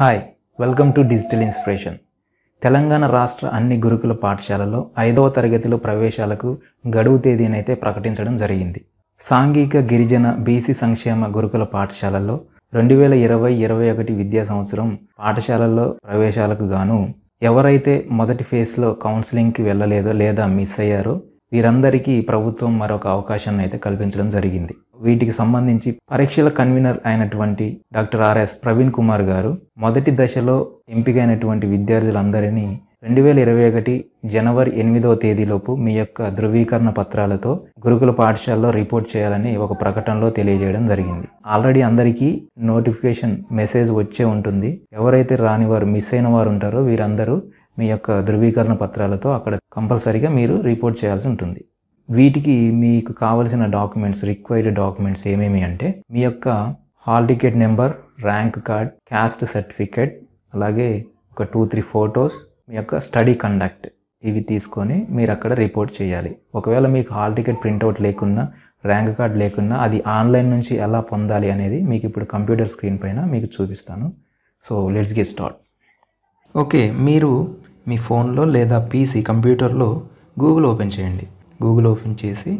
hi welcome to digital inspiration Telangana రాష్ట్ర అన్ని గురుకుల పాఠశాలలో ఐదవ తరగతిలో ప్రవేశాలకు గడువు తేదీనైతే ప్రకటించడం జరిగింది సాంఘిక గిరిజన బీసీ సంక్షేమ గురుకుల పాఠశాలల్లో రెండు వేల ఇరవై ఇరవై ఒకటి విద్యా సంవత్సరం పాఠశాలల్లో ప్రవేశాలకు గాను ఎవరైతే మొదటి ఫేజ్లో కౌన్సిలింగ్కి వెళ్ళలేదో లేదా మిస్ అయ్యారో వీరందరికీ ప్రభుత్వం మరొక అవకాశాన్ని అయితే కల్పించడం జరిగింది వీటికి సంబంధించి పరీక్షల కన్వీనర్ అయినటువంటి డాక్టర్ ఆర్ఎస్ ప్రవీణ్ కుమార్ గారు మొదటి దశలో ఎంపికైనటువంటి విద్యార్థులందరినీ రెండు వేల ఇరవై ఒకటి జనవరి ఎనిమిదవ తేదీలోపు మీ యొక్క ధృవీకరణ పత్రాలతో గురుకుల పాఠశాలలో రిపోర్ట్ చేయాలని ఒక ప్రకటనలో తెలియజేయడం జరిగింది ఆల్రెడీ అందరికీ నోటిఫికేషన్ మెసేజ్ వచ్చే ఉంటుంది ఎవరైతే రాని వారు మిస్ అయిన వారు ఉంటారో వీరందరూ మీ యొక్క ధృవీకరణ పత్రాలతో అక్కడ కంపల్సరీగా మీరు రిపోర్ట్ చేయాల్సి ఉంటుంది వీటికి మీకు కావలసిన డాక్యుమెంట్స్ రిక్వైర్డ్ డాక్యుమెంట్స్ ఏమేమి అంటే మీ యొక్క hall ticket number rank card caste certificate అలాగే ఒక టూ త్రీ ఫోటోస్ మీ యొక్క స్టడీ కండక్ట్ ఇవి తీసుకొని మీరు అక్కడ రిపోర్ట్ చేయాలి ఒకవేళ మీకు హాల్ టికెట్ ప్రింట్అవుట్ లేకున్నా ర్యాంక్ కార్డ్ లేకున్నా అది ఆన్లైన్ నుంచి ఎలా పొందాలి అనేది మీకు ఇప్పుడు కంప్యూటర్ స్క్రీన్ పైన మీకు చూపిస్తాను so let's get start okay మీరు మీ ఫోన్లో లేదా పీసీ కంప్యూటర్లో గూగుల్ ఓపెన్ చేయండి గూగుల్ ఓపెన్ చేసి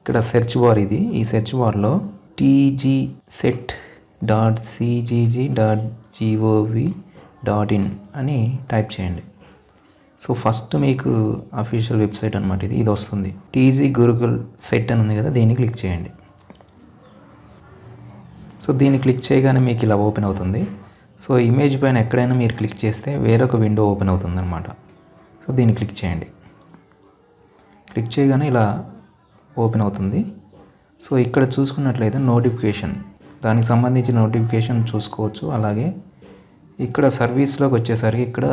ఇక్కడ సెర్చ్ బార్ ఇది ఈ సెర్చ్ బార్లో TG CET dot CGG dot GOV dot in అని టైప్ చేయండి సో ఫస్ట్ మీకు అఫీషియల్ వెబ్సైట్ అనమాట ఇది ఇది వస్తుంది టీజీ గురుకుల్ సెట్ అని ఉంది కదా దీన్ని క్లిక్ చేయండి సో దీన్ని క్లిక్ చేయగానే మీకు ఇలా ఓపెన్ అవుతుంది సో ఇమేజ్ పైన ఎక్కడైనా మీరు క్లిక్ చేస్తే వేరొక విండో ఓపెన్ అవుతుంది అనమాట సో దీన్ని క్లిక్ చేయండి క్లిక్ చేయగానే ఇలా ఓపెన్ అవుతుంది సో ఇక్కడ చూసుకున్నట్లయితే నోటిఫికేషన్ దానికి సంబంధించిన నోటిఫికేషన్ చూసుకోవచ్చు అలాగే ఇక్కడ సర్వీస్లోకి వచ్చేసరికి ఇక్కడ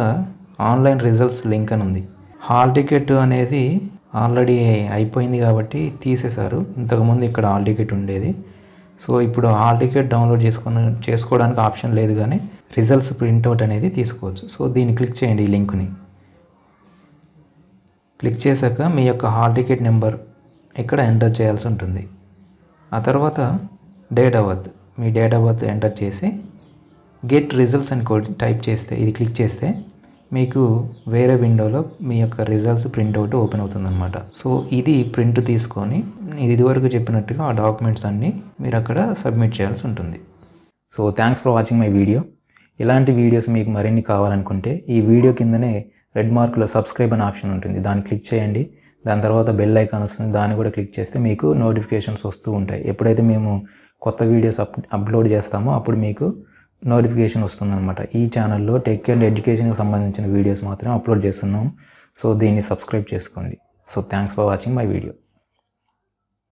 ఆన్లైన్ రిజల్ట్స్ లింక్ అని ఉంది హాల్ టికెట్ అనేది ఆల్రెడీ అయిపోయింది కాబట్టి తీసేశారు ఇంతకుముందు ఇక్కడ హాల్ టికెట్ ఉండేది సో ఇప్పుడు హాల్ టికెట్ డౌన్లోడ్ చేసుకుని చేసుకోవడానికి ఆప్షన్ లేదు కానీ రిజల్ట్స్ ప్రింట్అవుట్ అనేది తీసుకోవచ్చు సో దీన్ని క్లిక్ చేయండి ఈ లింక్ని క్లిక్ చేశాక మీ యొక్క హాల్ టికెట్ నెంబర్ ఇక్కడ ఎంటర్ చేయాల్సి ఉంటుంది ఆ తర్వాత డేట్ ఆఫ్ బర్త్ మీ డేట్ ఆఫ్ బర్త్ ఎంటర్ చేసి గెట్ రిజల్ట్స్ అని కోడ్ టైప్ చేస్తే ఇది క్లిక్ చేస్తే మీకు వేరే విండోలో మీ యొక్క రిజల్ట్స్ ప్రింట్అవుట్ ఓపెన్ అవుతుంది అనమాట సో ఇది ప్రింట్ తీసుకొని ఇదివరకు చెప్పినట్టుగా ఆ డాక్యుమెంట్స్ అన్నీ మీరు అక్కడ సబ్మిట్ చేయాల్సి ఉంటుంది so thanks for watching my video ఇలాంటి వీడియోస్ మీకు మరిన్ని కావాలనుకుంటే ఈ వీడియో కిందనే రెడ్ మార్కులో సబ్స్క్రైబ్ అనే ఆప్షన్ ఉంటుంది దాన్ని క్లిక్ చేయండి దాని తర్వాత బెల్ ఐకాన్ వస్తుంది దాన్ని కూడా క్లిక్ చేస్తే మీకు నోటిఫికేషన్స్ వస్తూ ఉంటాయి ఎప్పుడైతే మేము కొత్త వీడియోస్ అప్ అప్లోడ్ చేస్తామో అప్పుడు మీకు నోటిఫికేషన్ వస్తుందన్నమాట ఈ ఛానల్లో టెక్ అండ్ ఎడ్యుకేషన్కి సంబంధించిన వీడియోస్ మాత్రమే అప్లోడ్ చేస్తున్నాము సో దీన్ని సబ్స్క్రైబ్ చేసుకోండి so thanks for watching my video